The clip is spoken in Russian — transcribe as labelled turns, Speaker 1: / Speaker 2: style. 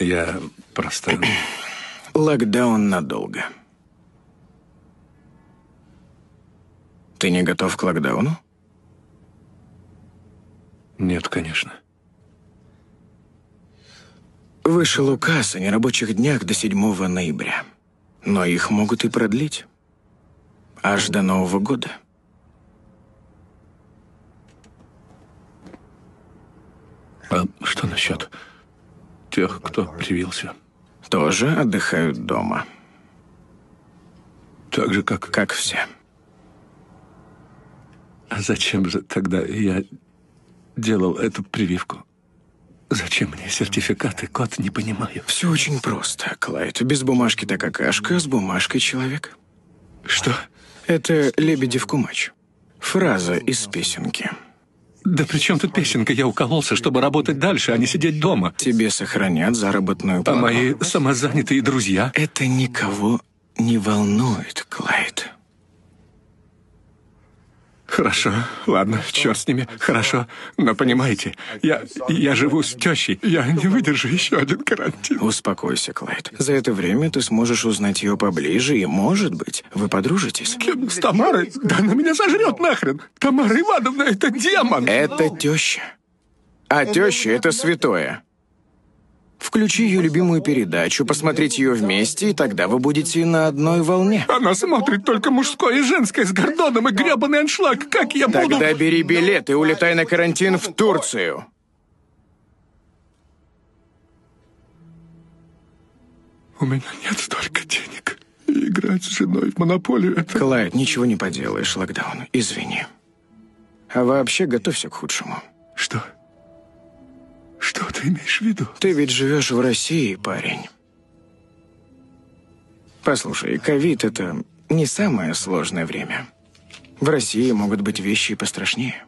Speaker 1: Я просто... Локдаун надолго. Ты не готов к локдауну? Нет, конечно. Вышел указ о нерабочих днях до 7 ноября. Но их могут и продлить. Аж до Нового года. А что насчет тех, кто привился. Тоже отдыхают дома. Так же, как... Как все. А зачем же тогда я делал эту прививку? Зачем мне сертификаты, кот, не понимаю. Все очень просто, Клайд. Без бумажки ты какашка, с бумажкой человек. Что? Это «Лебедев кумач». Фраза из песенки. Да при чем тут песенка? Я укололся, чтобы работать дальше, а не сидеть дома. Тебе сохранят заработную а плату. А мои самозанятые друзья? Это никого не волнует, Клайд. Хорошо, ладно, черт с ними, хорошо. Но понимаете, я, я живу с тещей, я не выдержу еще один карантин. Успокойся, Клайд. За это время ты сможешь узнать ее поближе, и, может быть, вы подружитесь. Кем? С Тамарой? Да она меня сожрет нахрен. Тамара Ивановна, это демон. Это теща. А теща — это святое. Включи ее любимую передачу, посмотрите ее вместе, и тогда вы будете на одной волне. Она смотрит только мужское и женское с Гордоном и гребаный аншлаг. Как я буду... Тогда бери билет и улетай на карантин в Турцию. У меня нет столько денег. И играть с женой в монополию это... Клайд, ничего не поделаешь, локдаун. Извини. А вообще готовься к худшему. Что? ты имеешь в виду? Ты ведь живешь в России, парень. Послушай, ковид – это не самое сложное время. В России могут быть вещи и пострашнее.